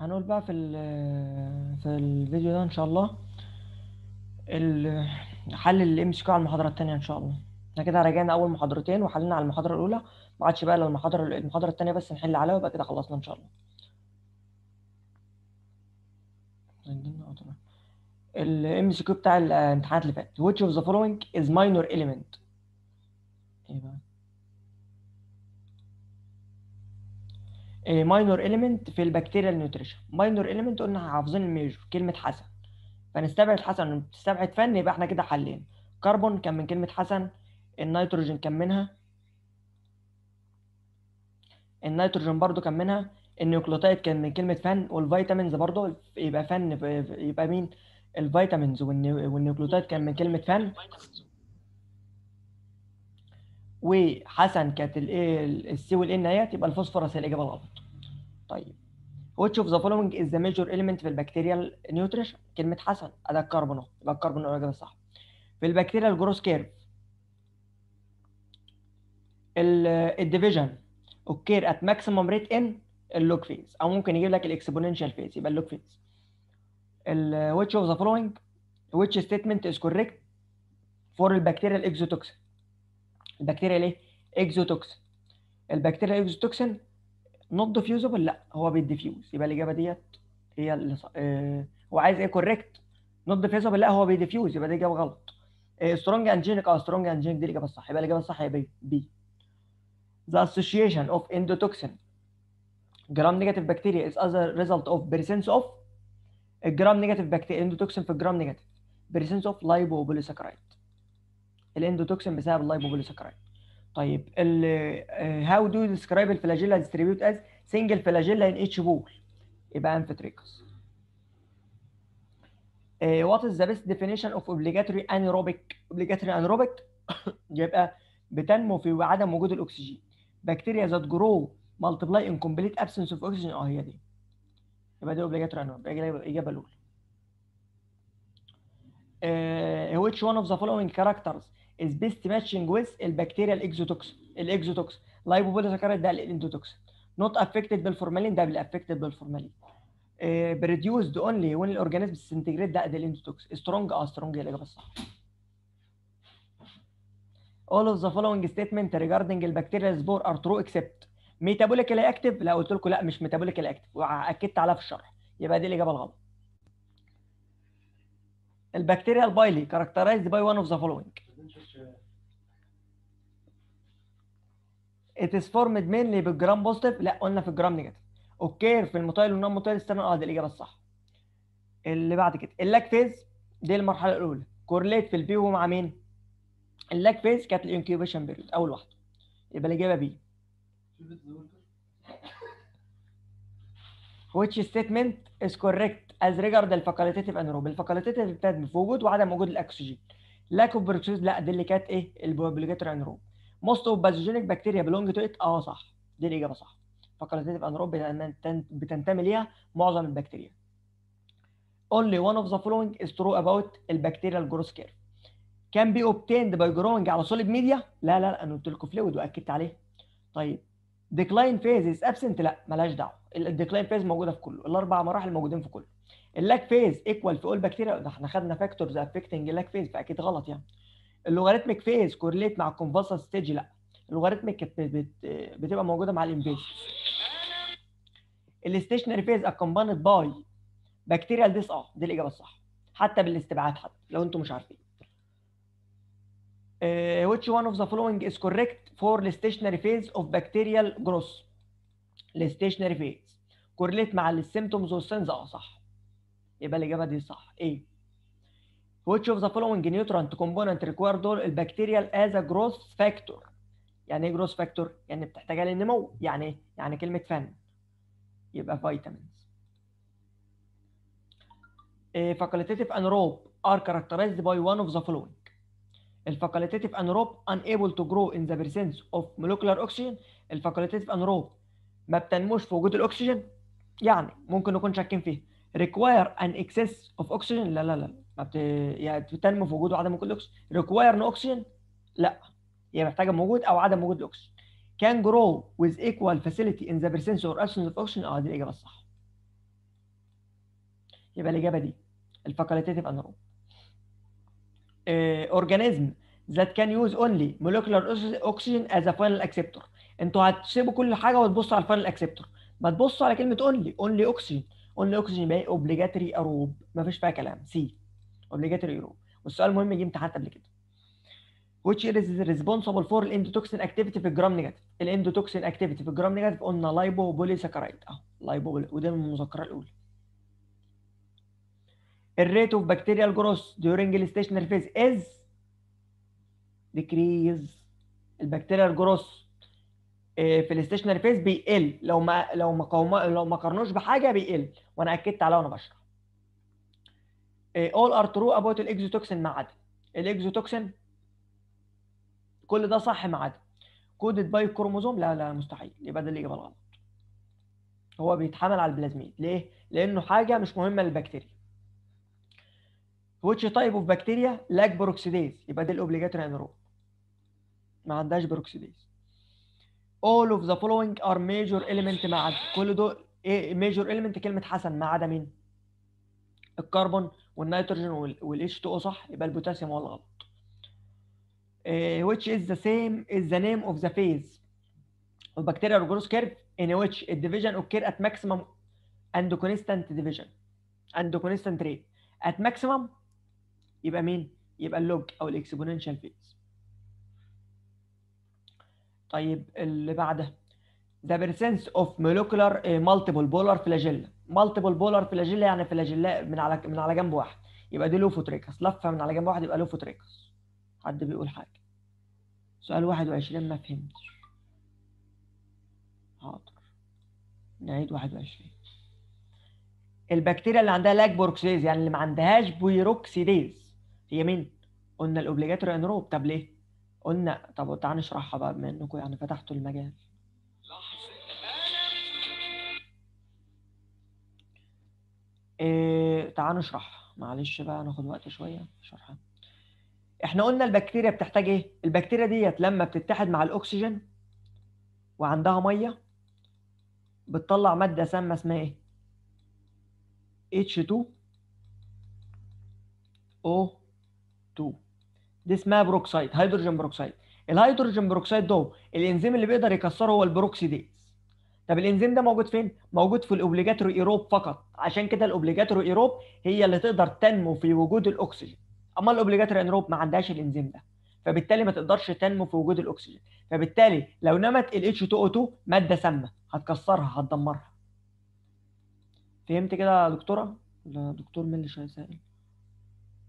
هنقول بقى في ال- في الفيديو ده ان شاء الله ال- حل الام ام سي كيو على المحاضره التانيه ان شاء الله احنا كده راجعنا اول محاضرتين وحلينا على المحاضره الاولى ما عادش بقى للمحاضره المحاضره المحاضره التانيه بس نحل عليها ويبقى كده خلصنا ان شاء الله الام سي كيو بتاع الامتحانات اللي فاتت which of the following is minor element ايه بقى ماينور آه، اليمنت في البكتيريا نيوتريشن ماينور اليمنت قلنا حافظين الميجور كلمه حسن فنستبعد حسن نستبعد فن يبقى احنا كده حلينا كربون كان من كلمه حسن النيتروجين كان منها النيتروجين برضو كان منها النيوكلوتايد كان من كلمه فن والفيتامينز برضو يبقى فن يبقى مين الفيتامينز والنيوكلوتايد كان من كلمه فن وحسن كانت السي والان اهيت تبقى الفوسفورس هي الاجابه الغلط. طيب which of the following is the major element في البكتيريال نيوتريشن كلمه حسن ادا الكربون يبقى الكربون هو الاجابه الصح. في البكتيريال جروس كيرف الديفيجن اوكير ات ماكسيمم ريت ان اللوك فيز او ممكن يجيب لك الاكسبوننشال فيز يبقى اللوك فيز. which of the following which statement is correct for البكتيريال exotoxin البكتيريا ليه اكزوتوكسين البكتيريا اكزوتوكسين نوت ديفيوزبل لا هو بيديفيوز يبقى الاجابه ديت هي اللي صح... آه، هو عايز ايه كوريكت نوت ديفيوزبل لا هو بيديفيوز يبقى دي اجابه غلط سترونج انجينيك اه سترونج انجينيك آه، دي الاجابه الصح يبقى الاجابه الصح هي بي بي The association of endotoxin gram negative bacteria is as a result of presence of gram negative bacteria endotoxin في الجرام negative presence of لايبوبوليسكرايد الاندوتوكسين بسبب اللايبوبوليسكرايد طيب هاو دو ديسكرايب الفلاجيلا ديستريبيوت از سنجل فلاجيلا ان اتش بول يبقى امفيتريكس وات از ذا بيست ديفينيشن اوف اوبليجاتوري انيروبيك اوبليجاتوري انيروبيك يبقى بتنمو في عدم وجود الاكسجين بكتيريا ذات جرو مالتبلاي ان كومبليت ابسنس اوف اوكسجين اه هي دي يبقى دي اوبليجاتوري انيروبيك الاجابه الاولى آه، which one of the following characters از بيست ماتشنج ويز البكتيريا الاكزوتوكس الاكزوتوكس لايبوبوليساكرايد ده الاندوتوكس نوت افكتد بالفورمالين ده افكتد بالفورمالين بريديوسد اونلي وين الاورجانيزم سنتجريد ده الاندوتوكس سترونج اه سترونج هي الاجابه الصح all of the following statement regarding البكتيريا سبور are true except ميتابوليكالي اكتف لا قلت لكم لا مش ميتابوليكالي اكتف واكدت عليها في الشرح يبقى دي الاجابه الغلط البكتيريا البايلي كاركترايزد by one of the following. It is formed mainly بالجرام بوزيتيف لا قلنا في الجرام نيجاتيف. اوكي في الموتايل والنون موتايل استنى اه دي الاجابه الصح. اللي بعد كده اللاك فيز دي المرحله الاولى كورليت في البي مع مين؟ اللاك فيز كانت الانكيوبيشن بيريود اول واحده يبقى الاجابه بي. which statement is correct از ريجارد الفاكولتيتيف انروب الفاكولتيتيف بتاعت بفوجد وعدم وجود الاكسجين لاك اوف بروتيز لا دي اللي كانت ايه البليجاتور انروب موست اوف باثوجينيك بكتيريا بلونج تو ات اه صح دي الاجابه صح فاكولتيتيف انروب بتنتمي ليها معظم البكتيريا only one of the following is true about the bacterial growth curve can be obtained by growing على solid media لا لا لا انا قلت لكم فلويد واكدت عليه طيب ديكلاين فيز از ابسنت لا مالهاش دعوه الديكلاين فيز موجوده في كله الاربع مراحل موجودين في كله اللاك فيز ايكوال في اول بكتيريا ده احنا خدنا فاكتورز افكتنج اللاك فيز فاكيد غلط يعني اللوغاريتميك فيز كورليت مع الكونفالسن ستيج لا اللوغاريتميك بتبقى موجوده مع الانفيز الاستيشنري فيز اكومباند باي بكتيريال ديس اه دي الاجابه الصح حتى بالاستبعاد حتى لو انتم مش عارفين Uh, which one of the following is correct for the stationary phase of bacterial growth the stationary phase correlate مع symptoms السيمتومز signs اه صح يبقى الاجابه دي صح ايه which of the following nutrient component required bacterial as a growth factor يعني ايه growth factor يعني بتحتاجها للنمو يعني ايه يعني كلمه فن يبقى فيتامينز facultative anaerobe are characterized by one of the following الفاكولتاتيف انروب unable to grow in the presence of molecular oxygen الفاكولتاتيف انروب ما بتنموش في وجود الاكسجين يعني ممكن نكون شاكين فيها require an excess of oxygen لا لا لا ما بت... يعني بتنمو في وجود وعدم وجود الاكسجين require no oxygen لا هي يعني محتاجه موجود او عدم وجود الاكسجين can grow with equal facility in the presence or absence of oxygen اه دي الاجابه الصح يبقى الاجابه دي الفاكولتاتيف انروب آه، organism that can use only molecular oxygen as a final acceptor انتوا هتسيبوا كل حاجه وتبصوا على الفاينل اكسبتور ما تبصوا على كلمه اونلي اونلي اوكسجين اونلي اوكسجين يبقى اوبليجاتري اروب ما فيش فيها كلام سي اوبليجاتري اروب والسؤال المهم جه امتحان قبل كده which is responsible for the endotoxin activity في الجرام نيجاتيف الاندوتوكسين activity في الجرام نيجاتيف قلنا لايبو اهو لايبو وده من المذكره الاولى الريت اوف بكتيريال جروس during الستيشنري فيز از decrease البكتيريال جروس eh, في الستيشنري فيز بيقل لو ما لو ما لو ما قارنوش بحاجه بيقل وانا اكدت عليها وانا بشرح eh, all are true about الاكزوتوكسين ما عدا الاكزوتوكسين كل ده صح ما عدا كودد باي كروموزوم لا لا مستحيل يبقى ده الاجابه الغلط هو بيتحمل على البلازميد ليه لانه حاجه مش مهمه للبكتيريا which type of bacteria lack peroxidase يبقى دي الاوبليجاتوري انيروب ما عندهاش peroxidase all of the following are major element ما عدا كل دول ايه major element كلمه حسن ما عدا مين الكربون والنيتروجين والاتش 2 او صح يبقى البوتاسيوم هو الغلط which is the same is the name of the phase of bacterial growth curve in which a division occur at maximum and constant division and constant rate at maximum يبقى مين؟ يبقى اللوج او الاكسبوننشال فيز طيب اللي بعده ذا برسنس اوف molecular مالتيبل بولر فلاجيلا مالتيبل بولر فلاجيلا يعني فلاجيلا من على من على جنب واحد يبقى دي لوفوتريكس لفه من على جنب واحد يبقى لوفوتريكس حد بيقول حاجه سؤال 21 ما فهمتش حاضر نعيد 21 البكتيريا اللي عندها لاج بروكسيز يعني اللي ما عندهاش بيروكسيديز يمين قلنا الاوبليجاتوري انروب طب ليه؟ قلنا طب تعالى نشرحها بقى بما انكم يعني فتحتوا المجال إيه تعالى نشرح معلش بقى ناخد وقت شويه شرحها احنا قلنا البكتيريا بتحتاج ايه البكتيريا ديت لما بتتحد مع الاكسجين وعندها ميه بتطلع ماده سامه اسمها ايه H2 O 2 دي اسمها بروكسايد هيدروجين بروكسايد الهيدروجين بروكسايد ده الانزيم اللي بيقدر يكسره هو البروكسيديز طب الانزيم ده موجود فين موجود في الاوبليجاتوري ايروب فقط عشان كده الاوبليجاتوري ايروب هي اللي تقدر تنمو في وجود الاكسجين اما الاوبليجاتوري انروب ما عندهاش الانزيم ده فبالتالي ما تقدرش تنمو في وجود الاكسجين فبالتالي لو نمت ال H2O2 ماده سامه هتكسرها هتدمرها فهمت كده يا دكتوره ولا دكتور مين اللي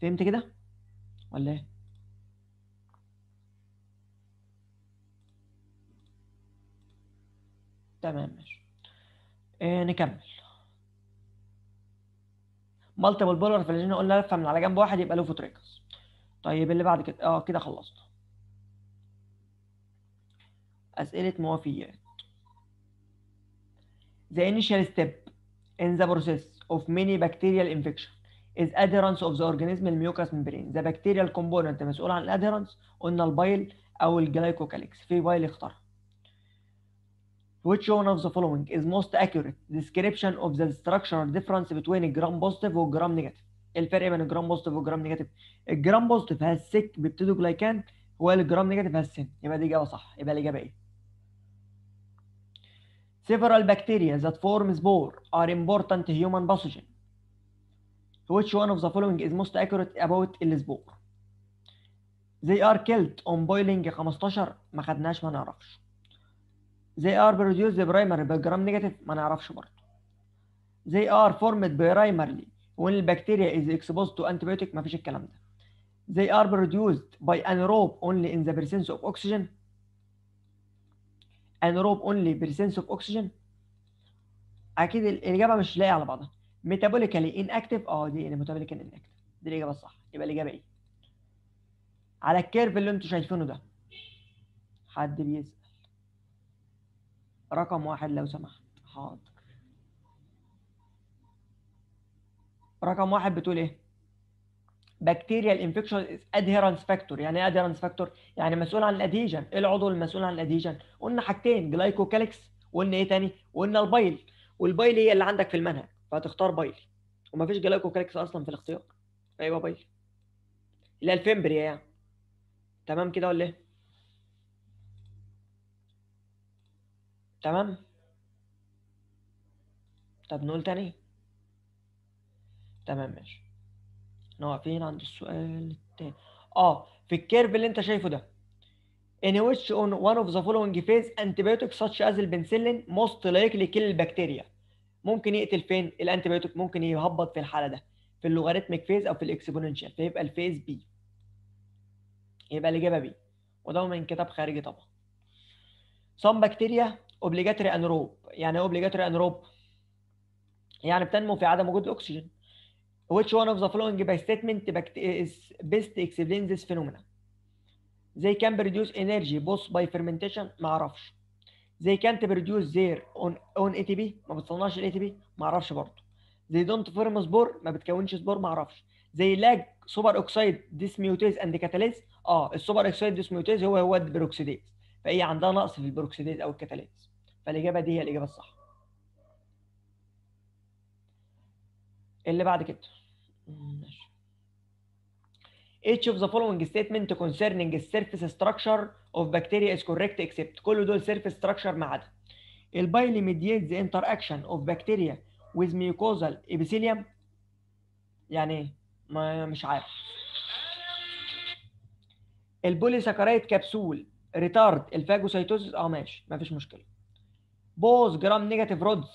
فهمت كده ولا ايه؟ تمام ماشي إيه نكمل مالتيبل بولر فلازم نقول لفه من على جنب واحد يبقى له فوتريكس طيب اللي بعد كده اه كده خلصنا اسئله موافيات the initial step in the process of many bacterial infection is adherence of the organism الميوكاس membrane the bacterial component مسؤول عن الادهرنس قلنا البايل او الجلايكوكاليكس في بايل اختارها which one of the following is most accurate description of the structural difference between gram positive والجرام negative الفرق بين الجرام بوزيتيف والجرام نيجاتيف الجرام بوزيتيف هالسك بيبتدوا جلايكان والجرام نيجاتيف سن يبقى دي اجابه صح يبقى الاجابه ايه Several bacteria that form spore are important human pathogen Which one of the following is most accurate about السبوق؟ They are killed on boiling 15 ما خدناش ما نعرفش. They are produced primarily by gram negative ما نعرفش برضه. They are formed primarily when البكتيريا is exposed to antibiotic ما فيش الكلام ده. They are produced by anaerobe only in the presence of oxygen. Anaerobe only presence of oxygen. أكيد الإجابة مش لاقية على بعضها. ميتابوليكالي ان اكتف اه دي ميتابوليكال ان اكتف دي الاجابه الصح يبقى الاجابه ايه؟ على الكيرف اللي انتم شايفينه ده حد بيسال رقم واحد لو سمحت حاضر رقم واحد بتقول ايه؟ بكتيريال انفكشن ادهيرنس فاكتور يعني ايه ادهيرنس فاكتور يعني مسؤول عن الاديجن ايه العضو المسؤول عن الاديجن؟ قلنا حاجتين جلايكوكاليكس قلنا ايه تاني قلنا البايل والبايل هي إيه اللي عندك في المنهج فهتختار بايلي ومفيش جلايكوكاليكس اصلا في الاختيار فيبقى بايلي اللي هي الفيمبريا يعني تمام كده ولا ايه؟ تمام طب نقول تاني تمام ماشي احنا واقفين عند السؤال التاني اه في الكيرف اللي انت شايفه ده in which on one of the following phase antibiotics such as penicillin most likely kill البكتيريا ممكن يقتل فين الانتي ممكن يهبط في الحاله ده في اللوغاريتميك فيز او في الاكسبوننشال فيبقى الفيز بي يبقى الاجابه بي وده من كتاب خارجي طبعا some بكتيريا obligatory انروب يعني ايه obligatory anaerobe يعني بتنمو في عدم وجود الاكسجين which one of the following by statement is best explains this phenomena they can produce energy both by fermentation معرفش زي كانت بروديوس زير اون اون اي تي بي ما بتصنعش الاي تي بي ما اعرفش برضه زي دونت فورم سبور ما بتكونش سبور ما اعرفش زي لاج سوبر اوكسيد ديسميوتيز اند كاتاليز اه السوبر اوكسيد ديسميوتيز هو هو البروكسيديز فهي عندها نقص في البروكسيديز او الكاتاليز فالاجابه دي هي الاجابه الصح اللي بعد كده ماشي each of the following statement concerning the surface structure of bacteria is correct except كل دول surface structure ما عدا البايلي mediates the interaction of bacteria with mucosal epithelium يعني ما مش عارف البوليساكرايد كبسول ريتارد phagocytosis اه ماشي ما فيش مشكله بوز جرام نيجاتيف رودز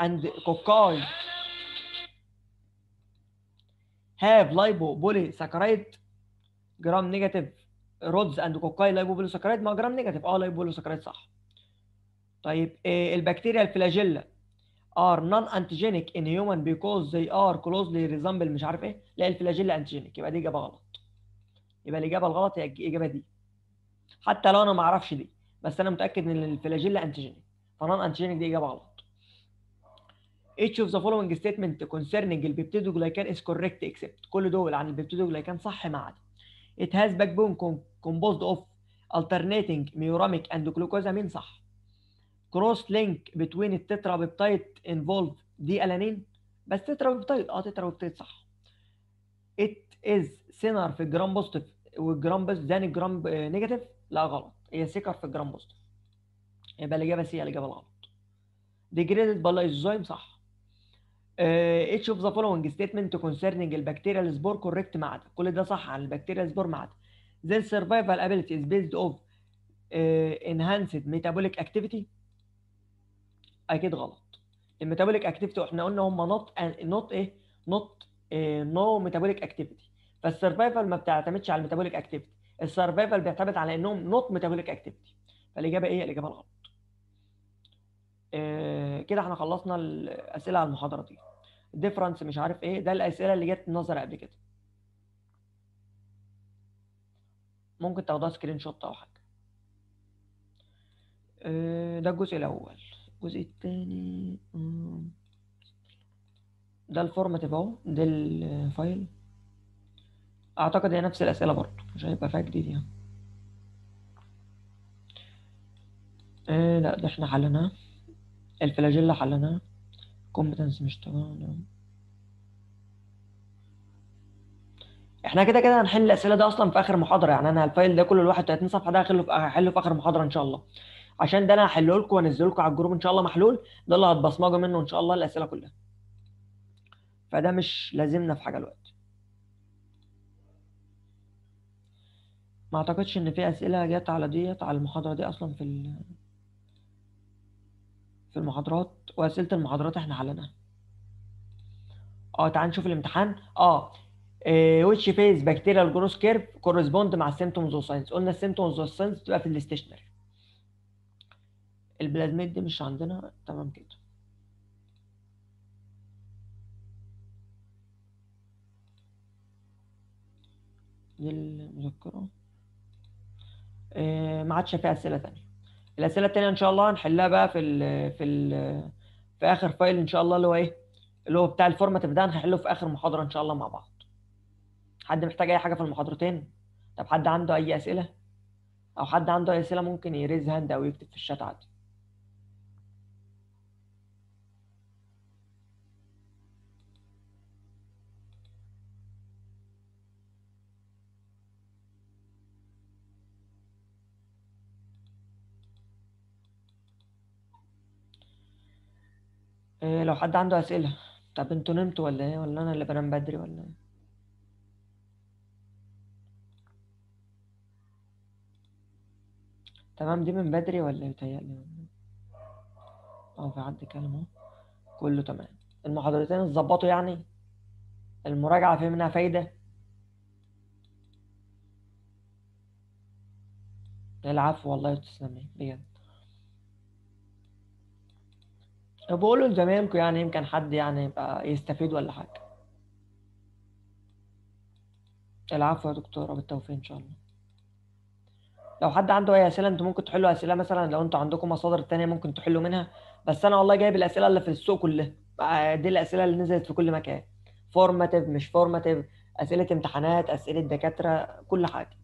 اند كوكاي have lipopolysaccharide جرام نيجاتيف رودز اند كوكاي لايبوبيلوسكرايد ما جرام نيجاتيف اه لايبوبيلوسكرايد صح طيب آه، البكتيريا الفلاجيلا ار نون انتيجينيك ان هيومن بيكوز زي ار كلوزلي ريزامبل مش عارف ايه لا الفلاجيلا انتيجينيك يبقى دي اجابه غلط يبقى الاجابه الغلط هي الاجابه دي حتى لو انا ما اعرفش دي بس انا متاكد ان الفلاجيلا انتيجينيك فنون انتيجينيك دي اجابه غلط each of the following statement concerning البيبتيدوجلايكان is correct except كل دول عن البيبتيدوجلايكان صح ما عدا It has backbone composed of alternating muramic and glucosamine صح. Cross link between tetrapeptide involve involved دي ألانين بس tetrapeptide اه tetrapeptide صح. It is thinner في الجرام بوزيتيف وجرام بوزيتيف than الجرام نيجاتيف لا غلط هي سكر في الجرام بوزيتيف. يبقى الإجابة سي هي الإجابة الغلط. Degraded by lysozyme صح. آه، اتش اوف ذا فولوينج ستيتمنت كونسيرنينج البكتيريال سبور كوريكت ما عدا كل ده صح عن البكتيريال سبور ما عدا then survival ability بيزد اوف off uh, enhanced metabolic activity اكيد غلط الميتابوليك اكتيفيتي احنا قلنا هم نوت نوت ايه نوت نو ميتابوليك اكتيفيتي فالسرفايفل ما بتعتمدش على الميتابوليك اكتيفيتي السرفايفل بيعتمد على انهم نوت ميتابوليك اكتيفيتي فالاجابه ايه الاجابه الغلط آه، كده احنا خلصنا الاسئله على المحاضره دي ديفرنس مش عارف ايه ده الاسئله اللي جت نظر قبل كده ممكن تاخدها سكرين شوت او حاجه آه، ده الجزء الاول الجزء الثاني ده الفورمات اهو ده الفايل اعتقد هي نفس الاسئله برضه مش هيبقى فيها جديد يعني آه لا ده احنا حلناه الفلاجيلا حلناها كومبتنس مش تمام احنا كده كده هنحل الاسئله ده اصلا في اخر محاضره يعني انا الفايل ده كله الواحد 30 صفحه ده هحله في هحله في اخر محاضره ان شاء الله عشان ده انا هحله لكم وانزله لكم على الجروب ان شاء الله محلول ده اللي هتبصمجوا منه ان شاء الله الاسئله كلها فده مش لازمنا في حاجه الوقت ما اعتقدش ان في اسئله جت على ديت على المحاضره دي اصلا في ال... في المحاضرات واسئله المحاضرات احنا حلناها اه تعال نشوف الامتحان اه ويتش فيز بكتيريا الجروس كيرف كورسبوند مع السيمتومز والساينز قلنا السيمتومز والساينز بتبقى في الاستيشنري البلازميد دي مش عندنا تمام كده دي المذكره آه ما عادش فيها اسئله ثانيه الاسئله الثانيه ان شاء الله هنحلها بقى في ال في ال في اخر فايل ان شاء الله اللي هو ايه اللي هو بتاع الفورمات ده هنحله في اخر محاضره ان شاء الله مع بعض حد محتاج اي حاجه في المحاضرتين طب حد عنده اي اسئله او حد عنده اي اسئله ممكن يريز هاند او يكتب في الشات عادي إيه لو حد عنده أسئلة طب انتوا نمتوا ولا ايه ولا انا اللي بنام بدري ولا ايه تمام دي من بدري ولا يتهيألي اه في حد كلمه كله تمام المحاضرتين اتظبطوا يعني المراجعة في منها فايدة العفو والله تسلمي بجد بقوله لزمايلكم يعني يمكن حد يعني يبقى يستفيد ولا حاجه العفو يا دكتوره بالتوفيق ان شاء الله لو حد عنده اي اسئله انتوا ممكن تحلوا اسئله مثلا لو انتوا عندكم مصادر تانية ممكن تحلوا منها بس انا والله جايب الاسئله اللي في السوق كلها دي الاسئله اللي نزلت في كل مكان فورماتيف مش فورماتيف اسئله امتحانات اسئله دكاتره كل حاجه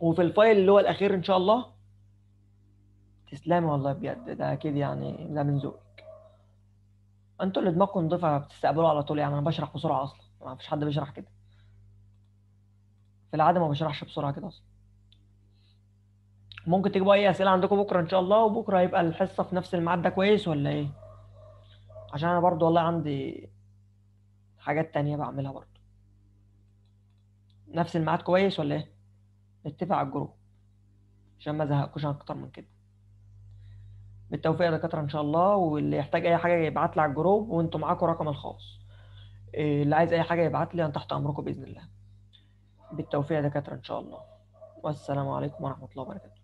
وفي الفايل اللي هو الاخير ان شاء الله تسلمي والله بجد ده اكيد يعني ده من ذوقك انتوا اللي دماغكم نضيفه بتستقبلوا على طول يعني انا بشرح بسرعه اصلا ما فيش حد بيشرح كده في العاده ما بشرحش بسرعه كده اصلا ممكن تجيبوا اي اسئله عندكم بكره ان شاء الله وبكره هيبقى الحصه في نفس الميعاد ده كويس ولا ايه عشان انا برضو والله عندي حاجات تانية بعملها برضو نفس الميعاد كويس ولا ايه نتفق على الجروب عشان ما زهقكوش اكتر من كده بالتوفيق يا دكاتره ان شاء الله واللي يحتاج اي حاجه يبعت لي على الجروب وانتوا معاكم رقم الخاص اللي عايز اي حاجه يبعت لي انا تحت امركم باذن الله بالتوفيق يا دكاتره ان شاء الله والسلام عليكم ورحمه الله وبركاته